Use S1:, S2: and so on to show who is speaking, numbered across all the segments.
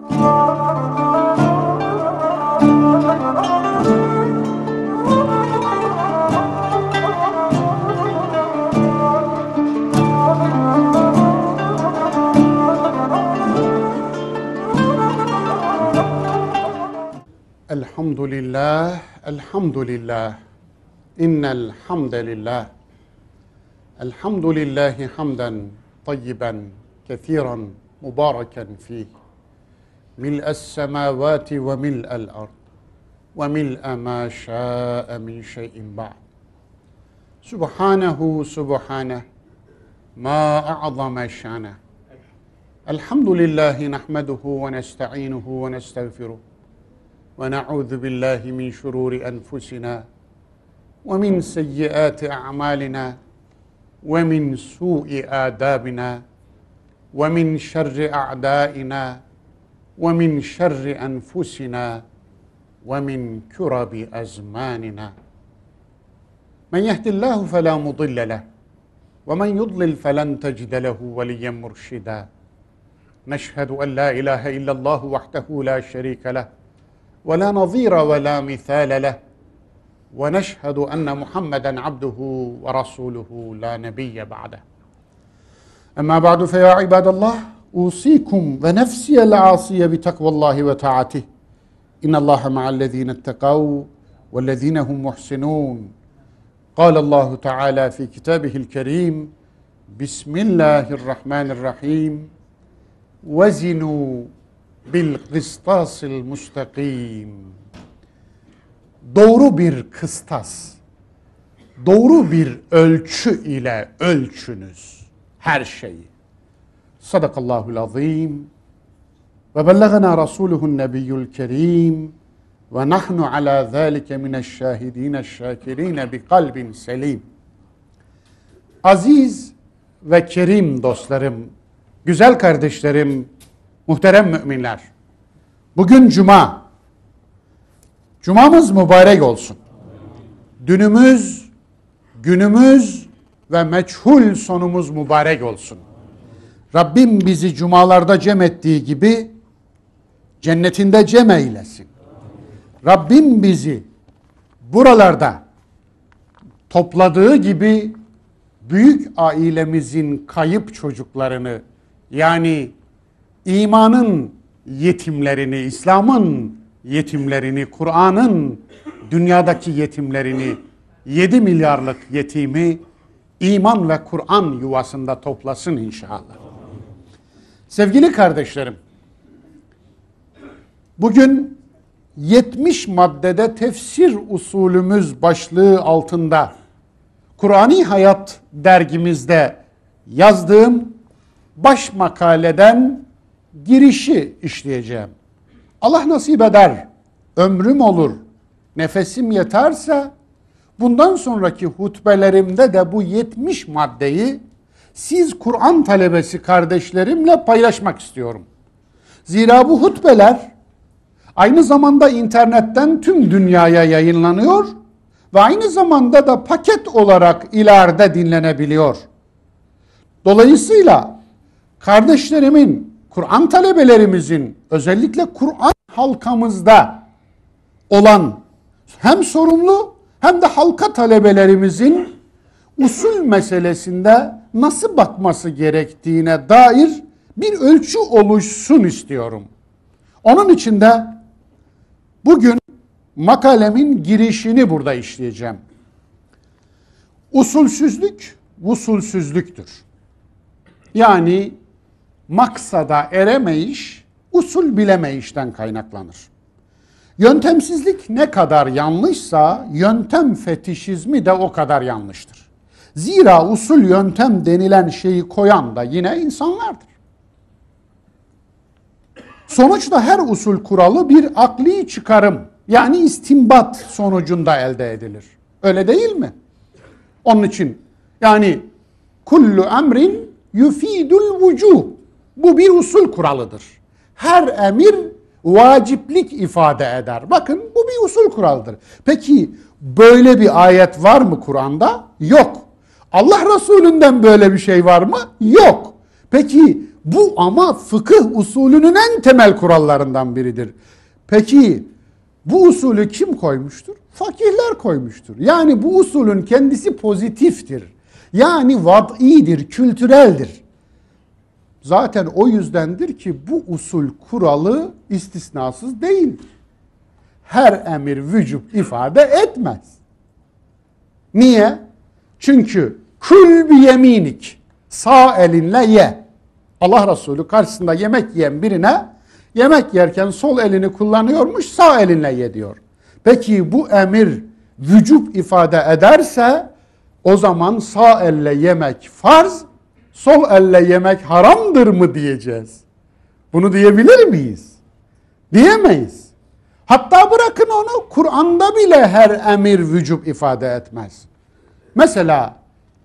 S1: الحمد لله الحمد لله إن الحمد لله الحمد لله حمدا طيبا كثيرا مباركا فيه ملء السماوات وملء الأرض وملء ما شاء من شيء بعد سبحانه سبحانه ما أعظم شانه الحمد لله نحمده ونستعينه ونستغفره ونعوذ بالله من شرور أنفسنا ومن سيئات أعمالنا ومن سوء آدابنا ومن شر أعدائنا ومن شر انفسنا ومن كرب ازماننا من يهد الله فلا مضل له ومن يضلل فلن تجد له وليا مرشدا نشهد ان لا اله الا الله وحده لا شريك له ولا نظير ولا مثال له ونشهد ان محمدا عبده ورسوله لا نبي بعده اما بعد فيا عباد الله أوصيكم ونفسي العاصية بتقوى الله وطاعته إن الله مع الذين اتقوا والذين هم محسنون قال الله تعالى في كتابه الكريم بسم الله الرحمن الرحيم وزنوا بالقسطاس المستقيم doğru bir kıstas, doğru bir ölçü ile ölçünüz her şeyi. صدق ve العظيم وبلغنا رسوله Kerim ve ونحن على ذلك من الشاهدين الشاكرين بقلب سليم Aziz ve kerim dostlarım, güzel kardeşlerim, muhterem müminler. Bugün cuma. Cumamız mübarek olsun. Dünümüz, günümüz ve meçhul sonumuz mübarek olsun. Rabbim bizi cumalarda cem ettiği gibi cennetinde cem eylesin. Rabbim bizi buralarda topladığı gibi büyük ailemizin kayıp çocuklarını yani imanın yetimlerini, İslam'ın yetimlerini, Kur'an'ın dünyadaki yetimlerini, 7 milyarlık yetimi iman ve Kur'an yuvasında toplasın inşallah. Sevgili kardeşlerim, bugün 70 maddede tefsir usulümüz başlığı altında Kur'ani Hayat dergimizde yazdığım baş makaleden girişi işleyeceğim. Allah nasip eder, ömrüm olur, nefesim yeterse bundan sonraki hutbelerimde de bu 70 maddeyi siz Kur'an talebesi kardeşlerimle paylaşmak istiyorum. Zira bu hutbeler aynı zamanda internetten tüm dünyaya yayınlanıyor ve aynı zamanda da paket olarak ileride dinlenebiliyor. Dolayısıyla kardeşlerimin, Kur'an talebelerimizin özellikle Kur'an halkamızda olan hem sorumlu hem de halka talebelerimizin usul meselesinde nasıl bakması gerektiğine dair bir ölçü oluşsun istiyorum. Onun için de bugün makalemin girişini burada işleyeceğim. Usulsüzlük usulsüzlüktür. Yani maksada eremeyiş, usul bilemeyişten kaynaklanır. Yöntemsizlik ne kadar yanlışsa yöntem fetişizmi de o kadar yanlıştır. Zira usul yöntem denilen şeyi koyan da yine insanlardır. Sonuçta her usul kuralı bir akli çıkarım yani istimbat sonucunda elde edilir. Öyle değil mi? Onun için yani kullu emrin yufidul vucu Bu bir usul kuralıdır. Her emir vaciplik ifade eder. Bakın bu bir usul kuralıdır. Peki böyle bir ayet var mı Kur'an'da? Yok. Allah Resulünden böyle bir şey var mı? Yok. Peki bu ama fıkıh usulünün en temel kurallarından biridir. Peki bu usulü kim koymuştur? Fakihler koymuştur. Yani bu usulün kendisi pozitiftir. Yani vad'idir, kültüreldir. Zaten o yüzdendir ki bu usul kuralı istisnasız değildir. Her emir vücut ifade etmez. Niye? Çünkü kül bi yeminik sağ elinle ye. Allah Resulü karşısında yemek yiyen birine yemek yerken sol elini kullanıyormuş sağ elinle ye diyor. Peki bu emir vücub ifade ederse o zaman sağ elle yemek farz, sol elle yemek haramdır mı diyeceğiz? Bunu diyebilir miyiz? Diyemeyiz. Hatta bırakın onu Kur'an'da bile her emir vücub ifade etmez. Mesela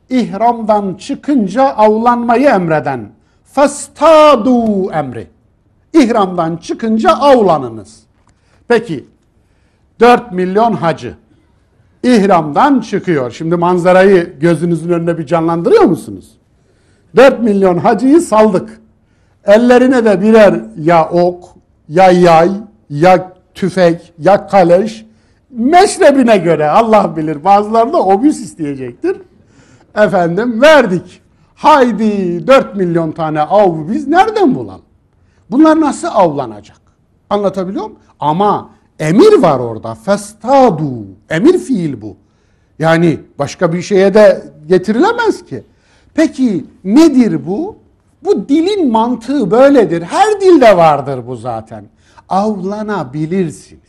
S1: ihramdan çıkınca avlanmayı emreden fastadu emri. İhramdan çıkınca avlanınız. Peki 4 milyon hacı ihramdan çıkıyor. Şimdi manzarayı gözünüzün önüne bir canlandırıyor musunuz? 4 milyon hacıyı saldık. Ellerine de birer ya ok, ya yay, ya tüfek, ya kaleş, meşrebine göre Allah bilir bazıları da obüs isteyecektir. Efendim verdik. Haydi 4 milyon tane av biz nereden bulalım? Bunlar nasıl avlanacak? Anlatabiliyor muyum? Ama emir var orada. Festadu. Emir fiil bu. Yani başka bir şeye de getirilemez ki. Peki nedir bu? Bu dilin mantığı böyledir. Her dilde vardır bu zaten. Avlanabilirsin.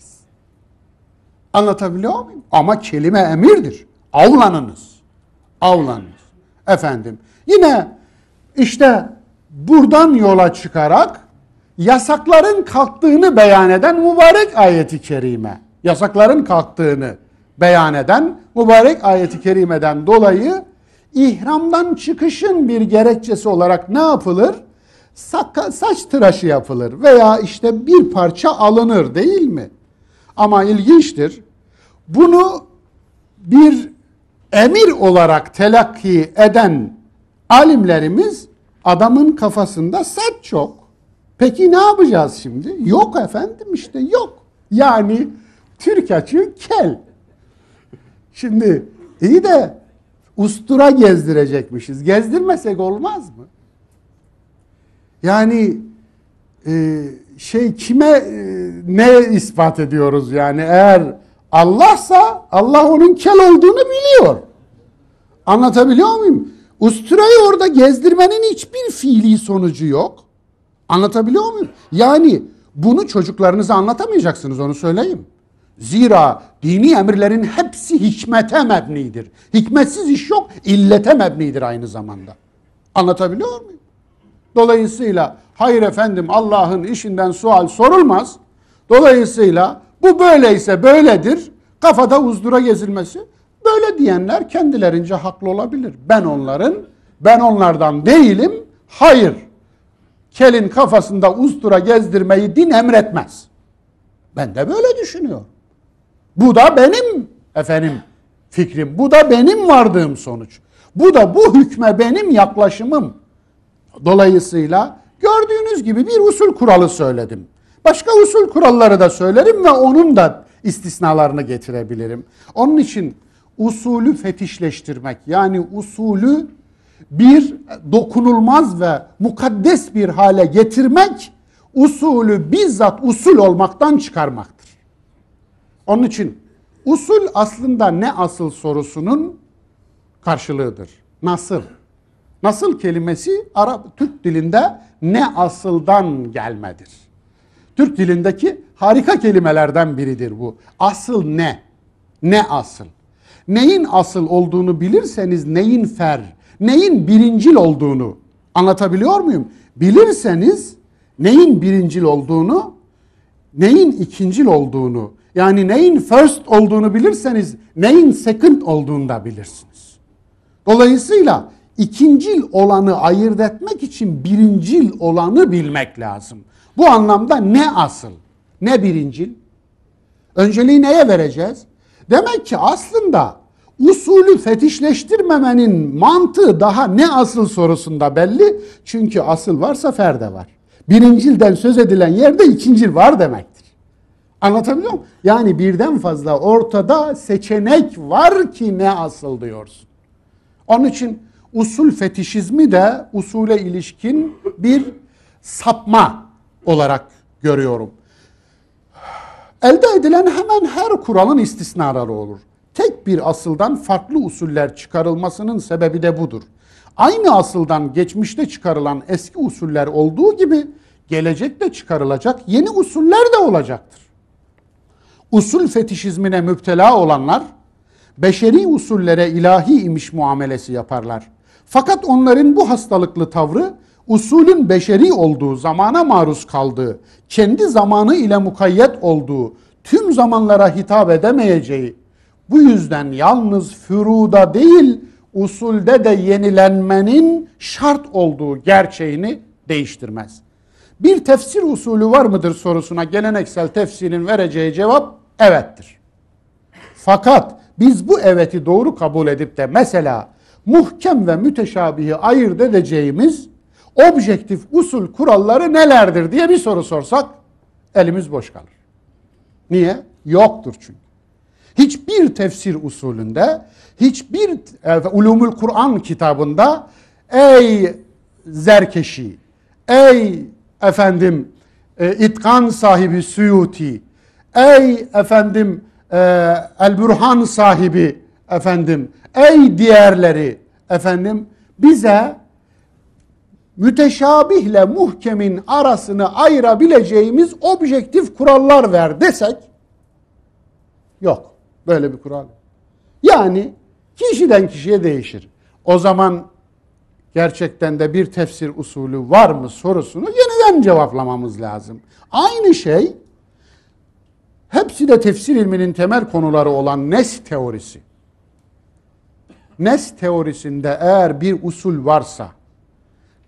S1: Anlatabiliyor muyum? Ama kelime emirdir. Avlanınız. Avlanınız. Efendim yine işte buradan yola çıkarak yasakların kalktığını beyan eden mübarek ayeti kerime. Yasakların kalktığını beyan eden mübarek ayeti kerimeden dolayı ihramdan çıkışın bir gerekçesi olarak ne yapılır? Saka, saç tıraşı yapılır veya işte bir parça alınır değil mi? Ama ilginçtir. Bunu bir emir olarak telakki eden alimlerimiz adamın kafasında set çok. Peki ne yapacağız şimdi? Yok efendim işte yok. Yani Türk açı kel. Şimdi iyi de ustura gezdirecekmişiz. Gezdirmesek olmaz mı? Yani e, şey kime e, ne ispat ediyoruz yani eğer Allah'sa Allah onun kel olduğunu biliyor. Anlatabiliyor muyum? Usturayı orada gezdirmenin hiçbir fiili sonucu yok. Anlatabiliyor muyum? Yani bunu çocuklarınıza anlatamayacaksınız onu söyleyeyim. Zira dini emirlerin hepsi hikmete mebnidir. Hikmetsiz iş yok, illete mebnidir aynı zamanda. Anlatabiliyor muyum? Dolayısıyla hayır efendim Allah'ın işinden sual sorulmaz. Dolayısıyla bu böyleyse böyledir. Kafada uzdura gezilmesi. Böyle diyenler kendilerince haklı olabilir. Ben onların, ben onlardan değilim. Hayır. Kelin kafasında uzdura gezdirmeyi din emretmez. Ben de böyle düşünüyorum. Bu da benim efendim fikrim. Bu da benim vardığım sonuç. Bu da bu hükme benim yaklaşımım. Dolayısıyla gördüğünüz gibi bir usul kuralı söyledim. Başka usul kuralları da söylerim ve onun da istisnalarını getirebilirim. Onun için usulü fetişleştirmek yani usulü bir dokunulmaz ve mukaddes bir hale getirmek usulü bizzat usul olmaktan çıkarmaktır. Onun için usul aslında ne asıl sorusunun karşılığıdır. Nasıl? Nasıl kelimesi Arap Türk dilinde ne asıldan gelmedir. Türk dilindeki harika kelimelerden biridir bu. Asıl ne? Ne asıl? Neyin asıl olduğunu bilirseniz neyin fer, neyin birincil olduğunu anlatabiliyor muyum? Bilirseniz neyin birincil olduğunu, neyin ikincil olduğunu, yani neyin first olduğunu bilirseniz neyin second olduğunu da bilirsiniz. Dolayısıyla ikincil olanı ayırt etmek için birincil olanı bilmek lazım. Bu anlamda ne asıl, ne birincil? Önceliği neye vereceğiz? Demek ki aslında usulü fetişleştirmemenin mantığı daha ne asıl sorusunda belli. Çünkü asıl varsa ferde var. Birincilden söz edilen yerde ikincil var demektir. Anlatabiliyor muyum? Yani birden fazla ortada seçenek var ki ne asıl diyorsun. Onun için usul fetişizmi de usule ilişkin bir sapma olarak görüyorum. Elde edilen hemen her kuralın istisnaları olur. Tek bir asıldan farklı usuller çıkarılmasının sebebi de budur. Aynı asıldan geçmişte çıkarılan eski usuller olduğu gibi gelecekte çıkarılacak yeni usuller de olacaktır. Usul fetişizmine müptela olanlar beşeri usullere ilahi imiş muamelesi yaparlar. Fakat onların bu hastalıklı tavrı usulün beşeri olduğu zamana maruz kaldığı, kendi zamanı ile mukayyet olduğu, tüm zamanlara hitap edemeyeceği, bu yüzden yalnız füruda değil usulde de yenilenmenin şart olduğu gerçeğini değiştirmez. Bir tefsir usulü var mıdır sorusuna geleneksel tefsirin vereceği cevap evettir. Fakat biz bu eveti doğru kabul edip de mesela muhkem ve müteşabihi ayırt edeceğimiz objektif usul kuralları nelerdir diye bir soru sorsak elimiz boş kalır. Niye? Yoktur çünkü. Hiçbir tefsir usulünde, hiçbir e, ulumul Kur'an kitabında ey zerkeşi, ey efendim e, itkan sahibi Suyuti, ey efendim e, El Burhan sahibi efendim Ey diğerleri efendim bize müteşabihle muhkemin arasını ayırabileceğimiz objektif kurallar ver desek yok. Böyle bir kural. Yani kişiden kişiye değişir. O zaman gerçekten de bir tefsir usulü var mı sorusunu yeniden cevaplamamız lazım. Aynı şey hepsi de tefsir ilminin temel konuları olan nes teorisi. Nes teorisinde eğer bir usul varsa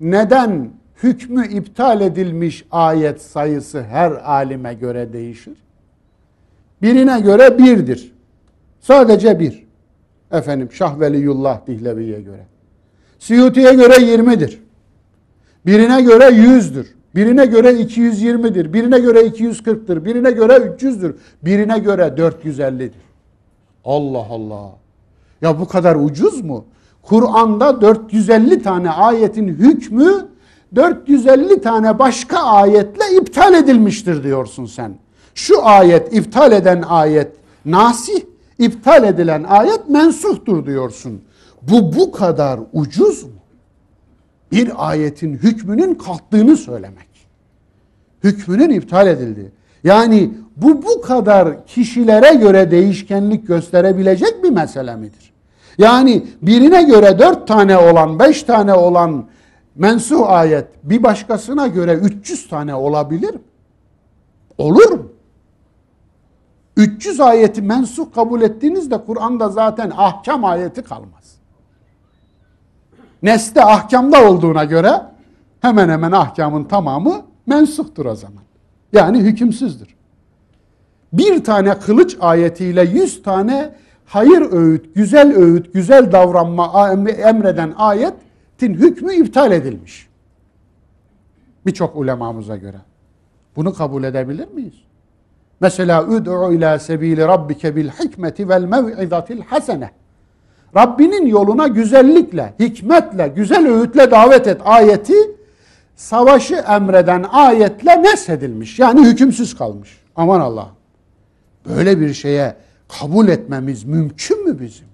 S1: neden hükmü iptal edilmiş ayet sayısı her alime göre değişir? Birine göre birdir. Sadece bir. Efendim Şah Veliyullah Dihlevi'ye göre. Siyuti'ye göre 20'dir. Birine göre 100'dür. Birine göre 220'dir. Birine göre 240'tır. Birine göre 300'dür. Birine göre 450'dir. Allah Allah. Ya bu kadar ucuz mu? Kur'an'da 450 tane ayetin hükmü 450 tane başka ayetle iptal edilmiştir diyorsun sen. Şu ayet iptal eden ayet nasih, iptal edilen ayet mensuhtur diyorsun. Bu bu kadar ucuz mu? Bir ayetin hükmünün kalktığını söylemek. Hükmünün iptal edildiği. Yani bu bu kadar kişilere göre değişkenlik gösterebilecek bir mesele midir? Yani birine göre dört tane olan, beş tane olan mensuh ayet bir başkasına göre 300 tane olabilir mi? Olur mu? 300 ayeti mensuh kabul ettiğinizde Kur'an'da zaten ahkam ayeti kalmaz. Nesne ahkamda olduğuna göre hemen hemen ahkamın tamamı mensuhtur o zaman. Yani hükümsüzdür bir tane kılıç ayetiyle yüz tane hayır öğüt, güzel öğüt, güzel davranma emreden ayetin hükmü iptal edilmiş. Birçok ulemamıza göre. Bunu kabul edebilir miyiz? Mesela üd'u ila sebili rabbike bil hikmeti vel mev'izatil hasene. Rabbinin yoluna güzellikle, hikmetle, güzel öğütle davet et ayeti savaşı emreden ayetle nesh edilmiş. Yani hükümsüz kalmış. Aman Allah böyle bir şeye kabul etmemiz mümkün mü bizim?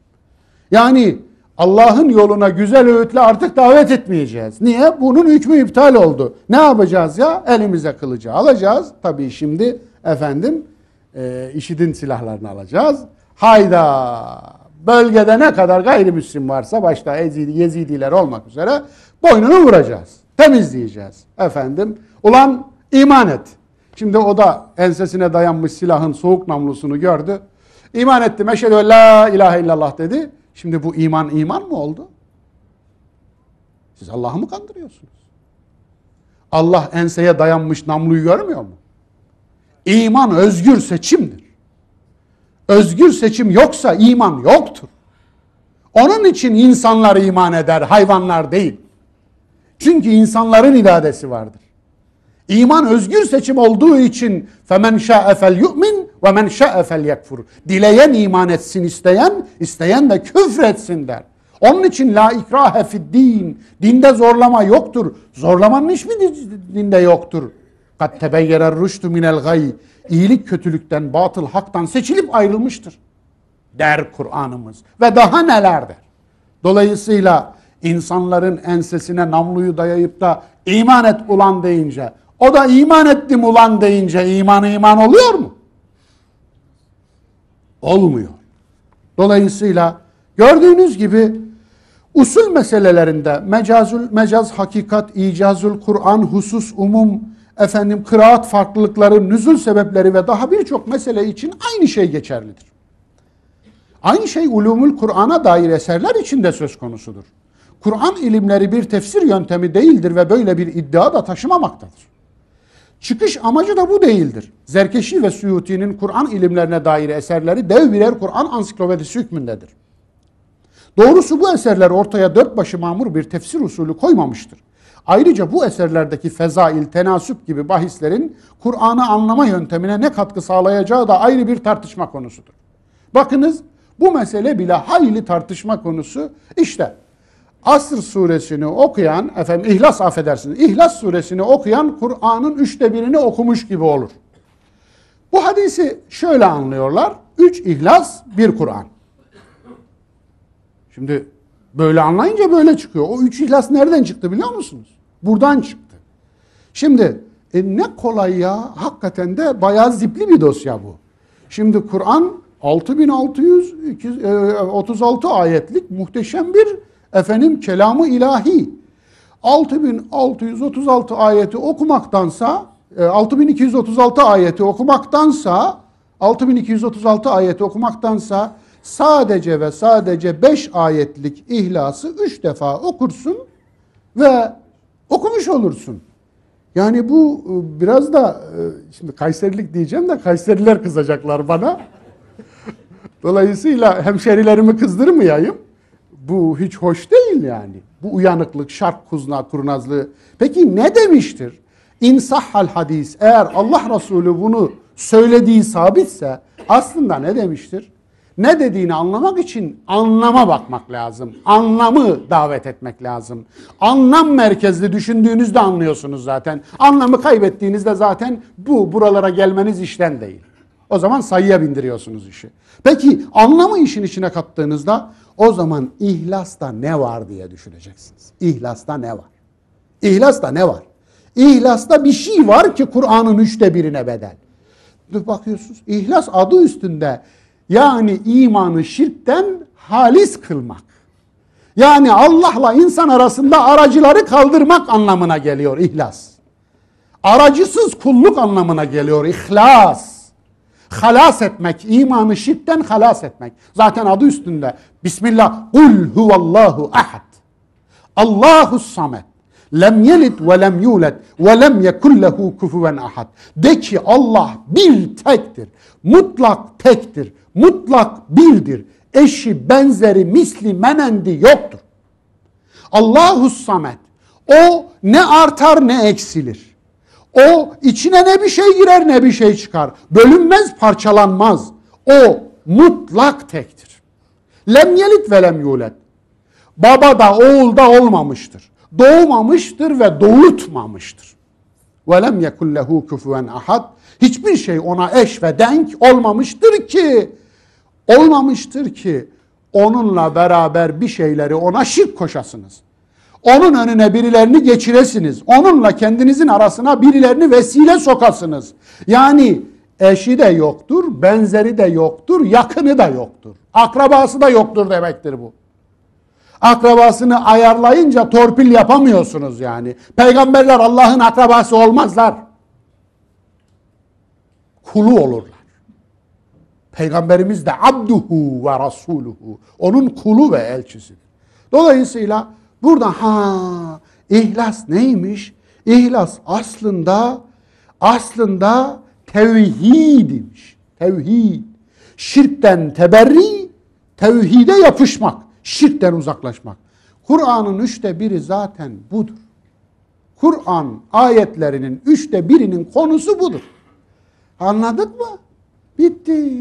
S1: Yani Allah'ın yoluna güzel öğütle artık davet etmeyeceğiz. Niye? Bunun hükmü iptal oldu. Ne yapacağız ya? Elimize kılıcı alacağız. Tabii şimdi efendim e, işidin silahlarını alacağız. Hayda! Bölgede ne kadar gayrimüslim varsa başta Ezidi, Yezidiler olmak üzere boynunu vuracağız. Temizleyeceğiz. Efendim ulan iman et. Şimdi o da ensesine dayanmış silahın soğuk namlusunu gördü. İman etti. Meşhedü la ilahe illallah dedi. Şimdi bu iman iman mı oldu? Siz Allah'ı mı kandırıyorsunuz? Allah enseye dayanmış namluyu görmüyor mu? İman özgür seçimdir. Özgür seçim yoksa iman yoktur. Onun için insanlar iman eder, hayvanlar değil. Çünkü insanların iradesi vardır. İman özgür seçim olduğu için femen şa'e fel yu'min ve men şa'e fel Dileyen iman etsin isteyen, isteyen de küfür der. Onun için la ikrahe fid din. Dinde zorlama yoktur. Zorlamanın hiçbir dinde yoktur. Kat tebeyyerer rüştü minel gay. İyilik kötülükten, batıl haktan seçilip ayrılmıştır. Der Kur'an'ımız. Ve daha neler der. Dolayısıyla insanların ensesine namluyu dayayıp da iman et ulan deyince o da iman ettim ulan deyince imanı iman oluyor mu? Olmuyor. Dolayısıyla gördüğünüz gibi usul meselelerinde mecazül mecaz, hakikat, icazül Kur'an, husus, umum, efendim kıraat farklılıkları, nüzul sebepleri ve daha birçok mesele için aynı şey geçerlidir. Aynı şey ulumul Kur'an'a dair eserler için de söz konusudur. Kur'an ilimleri bir tefsir yöntemi değildir ve böyle bir iddia da taşımamaktadır. Çıkış amacı da bu değildir. Zerkeşi ve Suyuti'nin Kur'an ilimlerine dair eserleri dev birer Kur'an ansiklopedisi hükmündedir. Doğrusu bu eserler ortaya dört başı mamur bir tefsir usulü koymamıştır. Ayrıca bu eserlerdeki fezail, tenasüp gibi bahislerin Kur'an'ı anlama yöntemine ne katkı sağlayacağı da ayrı bir tartışma konusudur. Bakınız bu mesele bile hayli tartışma konusu. İşte Asr suresini okuyan, efendim İhlas affedersiniz, İhlas suresini okuyan Kur'an'ın üçte birini okumuş gibi olur. Bu hadisi şöyle anlıyorlar. Üç İhlas, bir Kur'an. Şimdi böyle anlayınca böyle çıkıyor. O üç İhlas nereden çıktı biliyor musunuz? Buradan çıktı. Şimdi e ne kolay ya. Hakikaten de bayağı zipli bir dosya bu. Şimdi Kur'an 6636 e, ayetlik muhteşem bir efendim kelamı ilahi 6636 ayeti okumaktansa 6236 e, ayeti okumaktansa 6236 ayeti okumaktansa sadece ve sadece 5 ayetlik ihlası 3 defa okursun ve okumuş olursun. Yani bu e, biraz da e, şimdi Kayserilik diyeceğim de Kayseriler kızacaklar bana. Dolayısıyla hemşerilerimi kızdırmayayım bu hiç hoş değil yani. Bu uyanıklık, şark kuzna, kurnazlığı. Peki ne demiştir? İnsahhal hadis. Eğer Allah Resulü bunu söylediği sabitse aslında ne demiştir? Ne dediğini anlamak için anlama bakmak lazım. Anlamı davet etmek lazım. Anlam merkezli düşündüğünüzde anlıyorsunuz zaten. Anlamı kaybettiğinizde zaten bu buralara gelmeniz işten değil. O zaman sayıya bindiriyorsunuz işi. Peki anlamı işin içine kattığınızda o zaman ihlasta ne var diye düşüneceksiniz. İhlasta ne var? İhlasta ne var? İhlasta bir şey var ki Kur'an'ın üçte birine bedel. bakıyorsunuz ihlas adı üstünde yani imanı şirkten halis kılmak. Yani Allah'la insan arasında aracıları kaldırmak anlamına geliyor ihlas. Aracısız kulluk anlamına geliyor ihlas halas etmek, imanı şirkten halas etmek. Zaten adı üstünde. Bismillah. Kul huvallahu ahad. Allahu samet. Lem yelit ve lem yulet ve lem yekullehu kufuven ahad. De ki Allah bir tektir. Mutlak tektir. Mutlak birdir. Eşi, benzeri, misli, menendi yoktur. Allahu samet. O ne artar ne eksilir. O içine ne bir şey girer ne bir şey çıkar. Bölünmez, parçalanmaz. O mutlak tektir. Lem yelit ve lem yulet. Baba da oğul da olmamıştır. Doğmamıştır ve doğurtmamıştır. Ve lem yekul lehu küfüven ahad. Hiçbir şey ona eş ve denk olmamıştır ki olmamıştır ki onunla beraber bir şeyleri ona şirk koşasınız. Onun önüne birilerini geçiresiniz. Onunla kendinizin arasına birilerini vesile sokasınız. Yani eşi de yoktur, benzeri de yoktur, yakını da yoktur. Akrabası da yoktur demektir bu. Akrabasını ayarlayınca torpil yapamıyorsunuz yani. Peygamberler Allah'ın akrabası olmazlar. Kulu olurlar. Peygamberimiz de abduhu ve rasuluhu. Onun kulu ve elçisidir. Dolayısıyla Burada ha ihlas neymiş? İhlas aslında aslında tevhid imiş. Tevhid. Şirkten teberri, tevhide yapışmak. Şirkten uzaklaşmak. Kur'an'ın üçte biri zaten budur. Kur'an ayetlerinin üçte birinin konusu budur. Anladık mı? Bitti.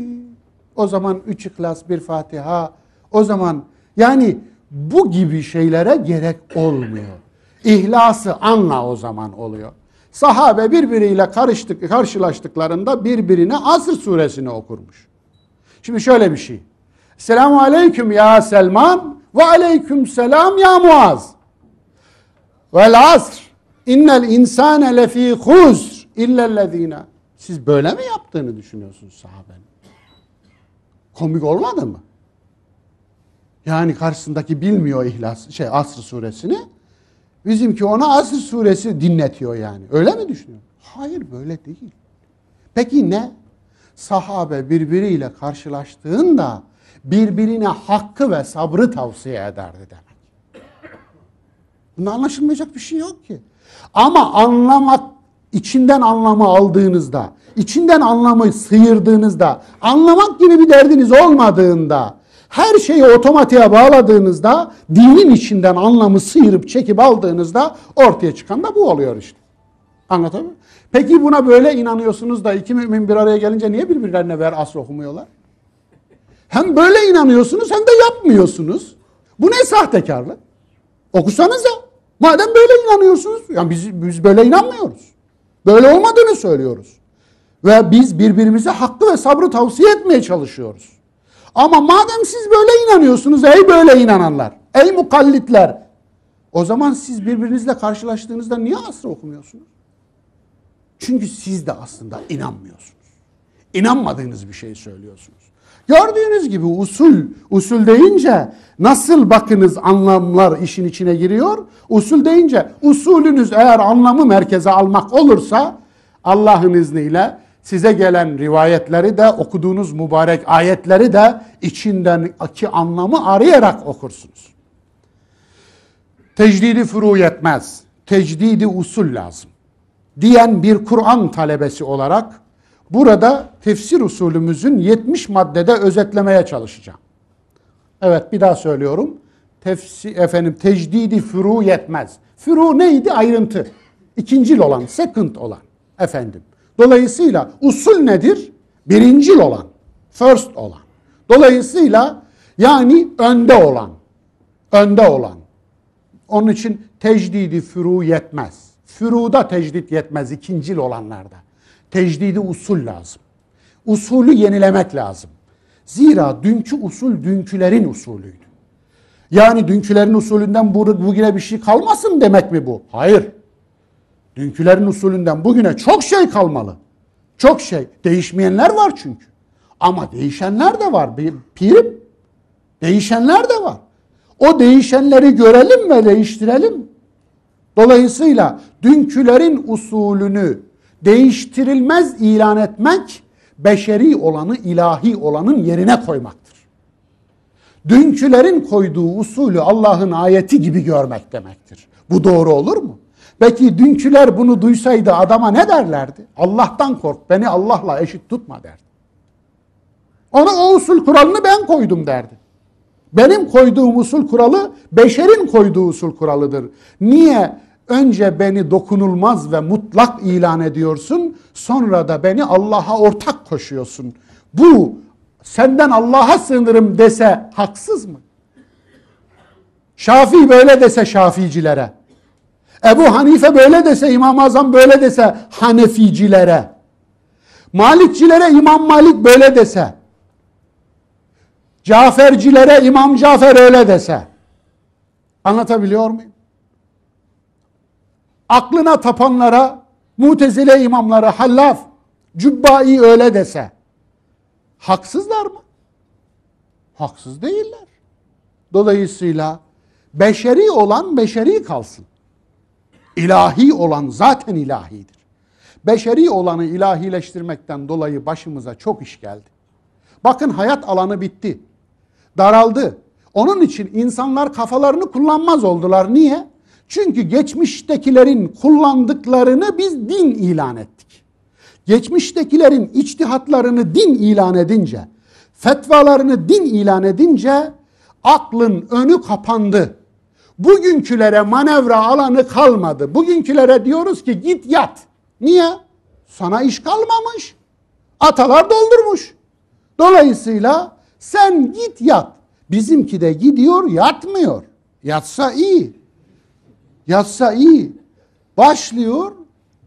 S1: O zaman üç ihlas bir Fatiha. O zaman yani bu gibi şeylere gerek olmuyor. İhlası anla o zaman oluyor. Sahabe birbiriyle karıştık, karşılaştıklarında birbirine Asr suresini okurmuş. Şimdi şöyle bir şey. Selamun aleyküm ya Selman ve aleyküm selam ya Muaz. Vel asr innel insane lefî huzr illellezîne. Siz böyle mi yaptığını düşünüyorsunuz sahabenin? Komik olmadı mı? Yani karşısındaki bilmiyor ihlas şey Asr suresini. Bizimki ona Asr suresi dinletiyor yani. Öyle mi düşünüyor? Hayır böyle değil. Peki ne? Sahabe birbiriyle karşılaştığında birbirine hakkı ve sabrı tavsiye ederdi demek. Bunda anlaşılmayacak bir şey yok ki. Ama anlamak içinden anlamı aldığınızda, içinden anlamı sıyırdığınızda, anlamak gibi bir derdiniz olmadığında her şeyi otomatiğe bağladığınızda dinin içinden anlamı sıyırıp çekip aldığınızda ortaya çıkan da bu oluyor işte. Anlatabiliyor muyum? Peki buna böyle inanıyorsunuz da iki mümin bir araya gelince niye birbirlerine ver asr okumuyorlar? Hem böyle inanıyorsunuz hem de yapmıyorsunuz. Bu ne sahtekarlık? Okusanız da, Madem böyle inanıyorsunuz, yani biz, biz böyle inanmıyoruz. Böyle olmadığını söylüyoruz. Ve biz birbirimize hakkı ve sabrı tavsiye etmeye çalışıyoruz. Ama madem siz böyle inanıyorsunuz ey böyle inananlar, ey mukallitler. O zaman siz birbirinizle karşılaştığınızda niye asrı okumuyorsunuz? Çünkü siz de aslında inanmıyorsunuz. İnanmadığınız bir şey söylüyorsunuz. Gördüğünüz gibi usul, usul deyince nasıl bakınız anlamlar işin içine giriyor. Usul deyince usulünüz eğer anlamı merkeze almak olursa Allah'ın izniyle size gelen rivayetleri de okuduğunuz mübarek ayetleri de içinden içindeki anlamı arayarak okursunuz. Tecdidi furu yetmez. Tecdidi usul lazım. Diyen bir Kur'an talebesi olarak burada tefsir usulümüzün 70 maddede özetlemeye çalışacağım. Evet bir daha söylüyorum. Tefsi, efendim tecdidi furu yetmez. Furu neydi? Ayrıntı. İkincil olan, second olan. Efendim Dolayısıyla usul nedir? Birincil olan, first olan. Dolayısıyla yani önde olan, önde olan. Onun için tecdidi furu yetmez. Furuda tecdit yetmez ikincil olanlarda. Tecdidi usul lazım. Usulü yenilemek lazım. Zira dünkü usul dünkülerin usulüydü. Yani dünkülerin usulünden bugüne bir şey kalmasın demek mi bu? Hayır. Dünkülerin usulünden bugüne çok şey kalmalı. Çok şey. Değişmeyenler var çünkü. Ama değişenler de var. Bir pirim. Değişenler de var. O değişenleri görelim ve değiştirelim. Dolayısıyla dünkülerin usulünü değiştirilmez ilan etmek beşeri olanı ilahi olanın yerine koymaktır. Dünkülerin koyduğu usulü Allah'ın ayeti gibi görmek demektir. Bu doğru olur mu? Peki dünküler bunu duysaydı adama ne derlerdi? Allah'tan kork, beni Allah'la eşit tutma derdi. Ona o usul kuralını ben koydum derdi. Benim koyduğum usul kuralı beşerin koyduğu usul kuralıdır. Niye önce beni dokunulmaz ve mutlak ilan ediyorsun sonra da beni Allah'a ortak koşuyorsun. Bu senden Allah'a sığınırım dese haksız mı? Şafii böyle dese Şafiicilere. Ebu Hanife böyle dese İmam-ı Azam böyle dese Haneficilere. Malikçilere İmam Malik böyle dese. Cafercilere İmam Cafer öyle dese. Anlatabiliyor muyum? Aklına tapanlara, mutezile imamlara, hallaf, cübbai öyle dese. Haksızlar mı? Haksız değiller. Dolayısıyla beşeri olan beşeri kalsın. İlahi olan zaten ilahidir. Beşeri olanı ilahileştirmekten dolayı başımıza çok iş geldi. Bakın hayat alanı bitti. Daraldı. Onun için insanlar kafalarını kullanmaz oldular. Niye? Çünkü geçmiştekilerin kullandıklarını biz din ilan ettik. Geçmiştekilerin içtihatlarını din ilan edince, fetvalarını din ilan edince aklın önü kapandı. Bugünkülere manevra alanı kalmadı. Bugünkülere diyoruz ki git yat. Niye? Sana iş kalmamış. Atalar doldurmuş. Dolayısıyla sen git yat. Bizimki de gidiyor yatmıyor. Yatsa iyi. Yatsa iyi. Başlıyor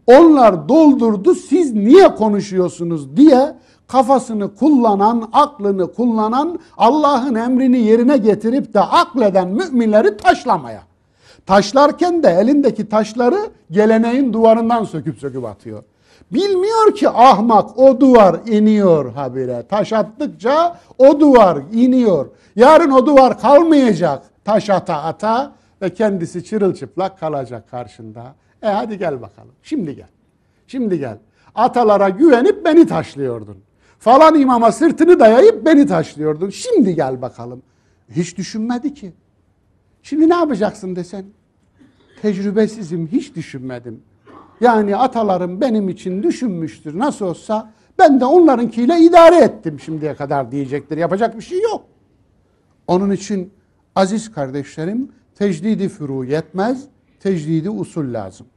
S1: onlar doldurdu siz niye konuşuyorsunuz diye kafasını kullanan, aklını kullanan, Allah'ın emrini yerine getirip de akleden müminleri taşlamaya. Taşlarken de elindeki taşları geleneğin duvarından söküp söküp atıyor. Bilmiyor ki ahmak o duvar iniyor habire. Taş attıkça o duvar iniyor. Yarın o duvar kalmayacak taş ata ata ve kendisi çırılçıplak kalacak karşında. E hadi gel bakalım. Şimdi gel. Şimdi gel. Atalara güvenip beni taşlıyordun. Falan imama sırtını dayayıp beni taşlıyordun. Şimdi gel bakalım. Hiç düşünmedi ki. Şimdi ne yapacaksın desen? Tecrübesizim, hiç düşünmedim. Yani atalarım benim için düşünmüştür. Nasıl olsa ben de onlarınkiyle idare ettim şimdiye kadar diyecektir. Yapacak bir şey yok. Onun için aziz kardeşlerim tecdidi furu yetmez, tecdidi usul lazım.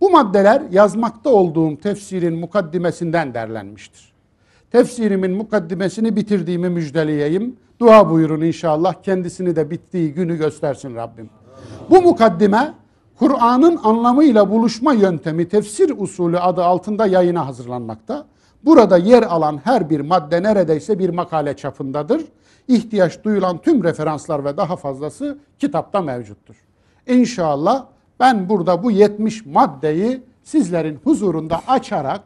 S1: Bu maddeler yazmakta olduğum tefsirin mukaddimesinden derlenmiştir tefsirimin mukaddimesini bitirdiğimi müjdeleyeyim. Dua buyurun inşallah kendisini de bittiği günü göstersin Rabbim. Bu mukaddime Kur'an'ın anlamıyla buluşma yöntemi tefsir usulü adı altında yayına hazırlanmakta. Burada yer alan her bir madde neredeyse bir makale çapındadır. İhtiyaç duyulan tüm referanslar ve daha fazlası kitapta mevcuttur. İnşallah ben burada bu 70 maddeyi sizlerin huzurunda açarak,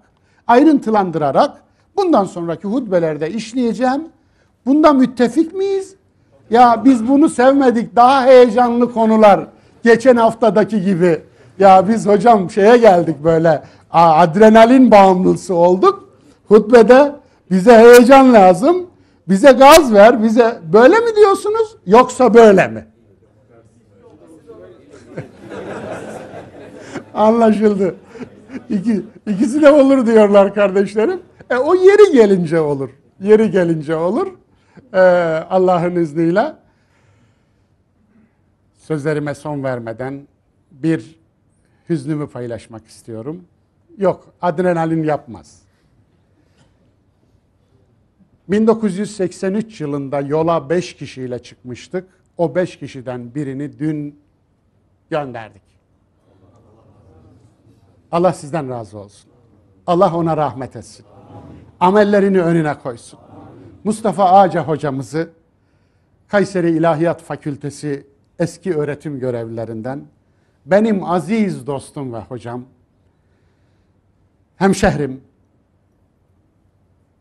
S1: ayrıntılandırarak Bundan sonraki hutbelerde işleyeceğim. Bunda müttefik miyiz? Ya biz bunu sevmedik. Daha heyecanlı konular. Geçen haftadaki gibi. Ya biz hocam şeye geldik böyle. Adrenalin bağımlısı olduk. Hutbede bize heyecan lazım. Bize gaz ver. Bize böyle mi diyorsunuz yoksa böyle mi? Anlaşıldı. İki, ikisi de olur diyorlar kardeşlerim. E, o yeri gelince olur. Yeri gelince olur. E, Allah'ın izniyle. Sözlerime son vermeden bir hüznümü paylaşmak istiyorum. Yok, adrenalin yapmaz. 1983 yılında yola 5 kişiyle çıkmıştık. O 5 kişiden birini dün gönderdik. Allah sizden razı olsun. Allah ona rahmet etsin amellerini önüne koysun. Mustafa Ağca hocamızı Kayseri İlahiyat Fakültesi eski öğretim görevlilerinden benim aziz dostum ve hocam hemşehrim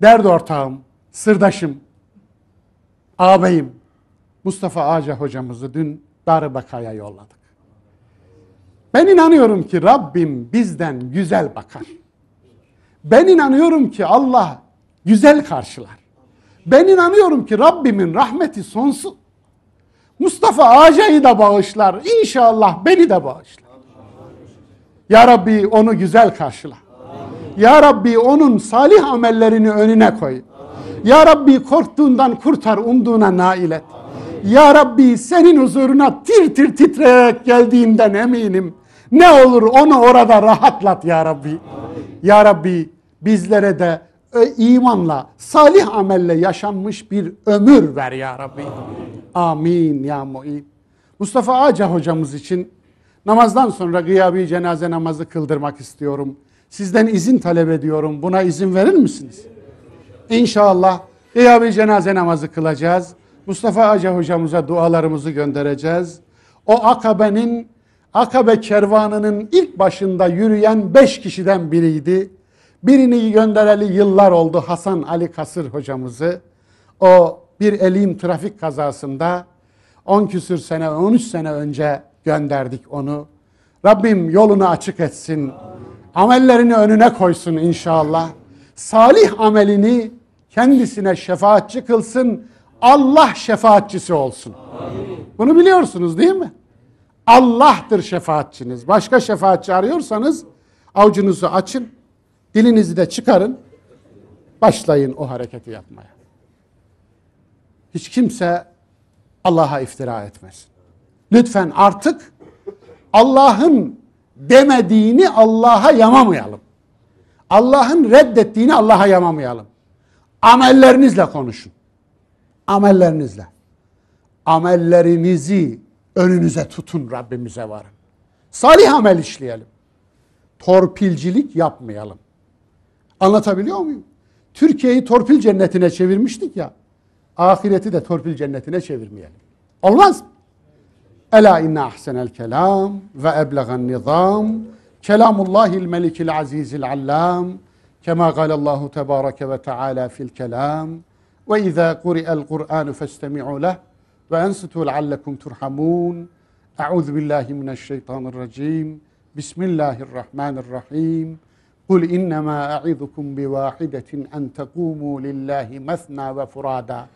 S1: dert ortağım, sırdaşım, ağabeyim Mustafa Ağca hocamızı dün Darıbaka'ya yolladık. Ben inanıyorum ki Rabbim bizden güzel bakar. Ben inanıyorum ki Allah güzel karşılar. Ben inanıyorum ki Rabbimin rahmeti sonsuz. Mustafa Ağaca'yı da bağışlar. İnşallah beni de bağışlar. Ya Rabbi onu güzel karşıla. Ya Rabbi onun salih amellerini önüne koy. Ya Rabbi korktuğundan kurtar, umduğuna nail et. Ya Rabbi senin huzuruna tir tir titreyerek geldiğinden eminim. Ne olur onu orada rahatlat ya Rabbi. Ya Rabbi bizlere de e, imanla, salih amelle yaşanmış bir ömür ver ya Rabbi. Amin, ya Muin. Mustafa Aca hocamız için namazdan sonra gıyabi cenaze namazı kıldırmak istiyorum. Sizden izin talep ediyorum. Buna izin verir misiniz? İnşallah gıyabi cenaze namazı kılacağız. Mustafa Aca hocamıza dualarımızı göndereceğiz. O Akabe'nin Akabe kervanının ilk başında yürüyen beş kişiden biriydi. Birini göndereli yıllar oldu Hasan Ali Kasır hocamızı. O bir elim trafik kazasında 10 küsür sene 13 sene önce gönderdik onu. Rabbim yolunu açık etsin. Amellerini önüne koysun inşallah. Salih amelini kendisine şefaatçi kılsın. Allah şefaatçisi olsun. Bunu biliyorsunuz değil mi? Allah'tır şefaatçiniz. Başka şefaatçi arıyorsanız avucunuzu açın. Dilinizi de çıkarın. Başlayın o hareketi yapmaya. Hiç kimse Allah'a iftira etmez. Lütfen artık Allah'ın demediğini Allah'a yamamayalım. Allah'ın reddettiğini Allah'a yamamayalım. Amellerinizle konuşun. Amellerinizle. Amellerinizi önünüze tutun Rabbimize varın. Salih amel işleyelim. Torpilcilik yapmayalım. Anlatabiliyor muyum? Türkiye'yi torpil cennetine çevirmiştik ya. Ahireti de torpil cennetine çevirmeyelim. Olmaz mı? Ela inne ahsenel kelam ve eblegan nizam kelamullahil melikil azizil allam kema galallahu tebareke ve teala fil kelam ve izâ kuri'el kur'anu festemi'u leh ve ensitu leallekum turhamun Euzu billahi mineşşeytanirracim Bismillahirrahmanirrahim Kul innema a'izukum bi vahidetin en tekumu lillahi mesna ve furada.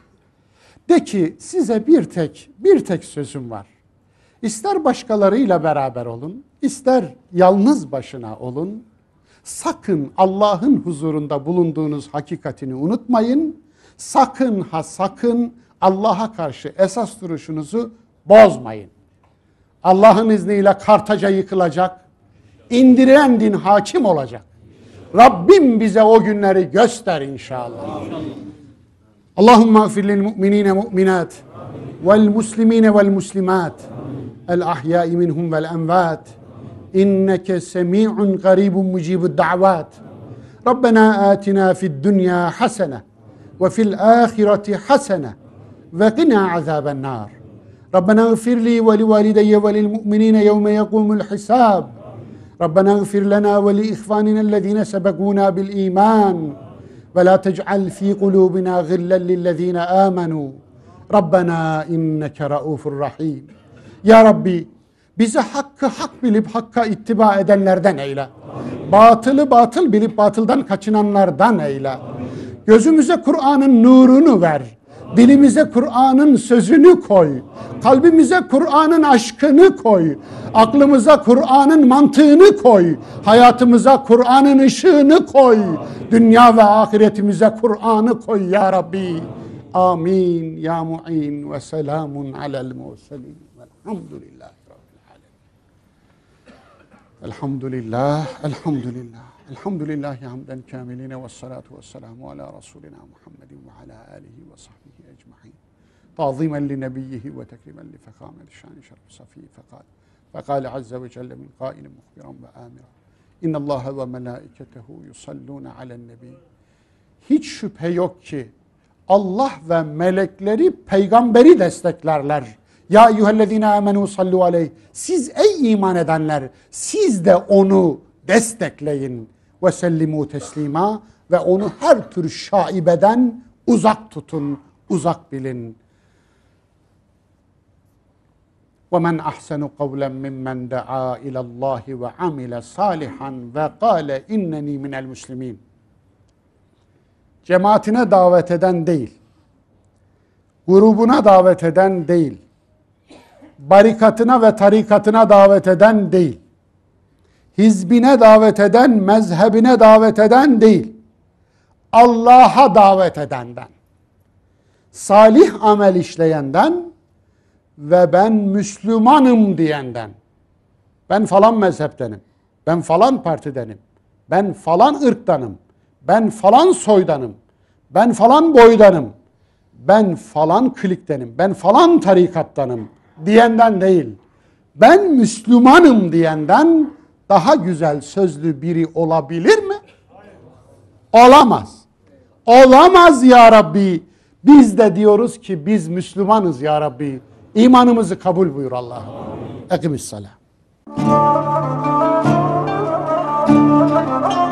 S1: De ki size bir tek, bir tek sözüm var. İster başkalarıyla beraber olun, ister yalnız başına olun. Sakın Allah'ın huzurunda bulunduğunuz hakikatini unutmayın. Sakın ha sakın Allah'a karşı esas duruşunuzu bozmayın. Allah'ın izniyle Kartaca yıkılacak, indiren din hakim olacak. Rabbim bize o günleri göster inşallah. Amin. Allahümme gfir lil mu'minine mu'minat vel muslimine vel muslimat el ahyai minhum vel envat inneke semi'un garibun mucibud da'vat Rabbena atina fid dünya hasene ve fil ahireti hasene ve qina azaben nar Rabbena gfir li ve li valideyye ve lil mu'minine yevme yekumul hisab ربنا اغفر لنا ولاخواننا الذين سبقونا بالايمان ولا تجعل في قلوبنا غلا للذين امنوا Rabbena inneke raufur rahim. Ya Rabbi bizi hakkı hak bilip hakka ittiba edenlerden eyle. Amin. Batılı batıl bilip batıldan kaçınanlardan eyle. Amin. Gözümüze Kur'an'ın nurunu ver. Dilimize Kur'an'ın sözünü koy. Kalbimize Kur'an'ın aşkını koy. Aklımıza Kur'an'ın mantığını koy. Hayatımıza Kur'an'ın ışığını koy. Dünya ve ahiretimize Kur'an'ı koy ya Rabbi. Amin ya mu'in ve selamun alel murselin. Velhamdülillah. الحمد لله الحمد لله الحمد لله حمدا كاملين والصلاة والسلام على رسولنا محمد وعلى آله وصحبه أجمعين تعظيما لنبيه وتكريما لفخامة الشان شرف صفيه فقال فقال عز وجل من قائل مخبرا وآمرا İnna Allah ve melaiketehu yusalluna alen nebi. Hiç şüphe yok ki Allah ve melekleri peygamberi desteklerler. Ya eyyühellezine amenu sallu aleyh. Siz ey iman edenler siz de onu destekleyin. Ve sellimu teslima ve onu her tür şaibeden uzak tutun uzak bilin. وَمَنْ أَحْسَنُ قَوْلًا مِمَّنْ دَعَا إِلَى اللّٰهِ وَعَمِلَ صَالِحًا وَقَالَ اِنَّنِي مِنَ الْمُسْلِمِينَ Cemaatine davet eden değil, grubuna davet eden değil, barikatına ve tarikatına davet eden değil, hizbine davet eden, mezhebine davet eden değil, Allah'a davet edenden salih amel işleyenden ve ben Müslümanım diyenden. Ben falan mezheptenim. Ben falan partidenim. Ben falan ırktanım. Ben falan soydanım. Ben falan boydanım. Ben falan kliktenim. Ben falan tarikattanım diyenden değil. Ben Müslümanım diyenden daha güzel sözlü biri olabilir mi? Olamaz. Olamaz ya Rabbi biz de diyoruz ki biz Müslümanız ya Rabbi. İmanımızı kabul buyur Allah'ım. Ekimiz salam.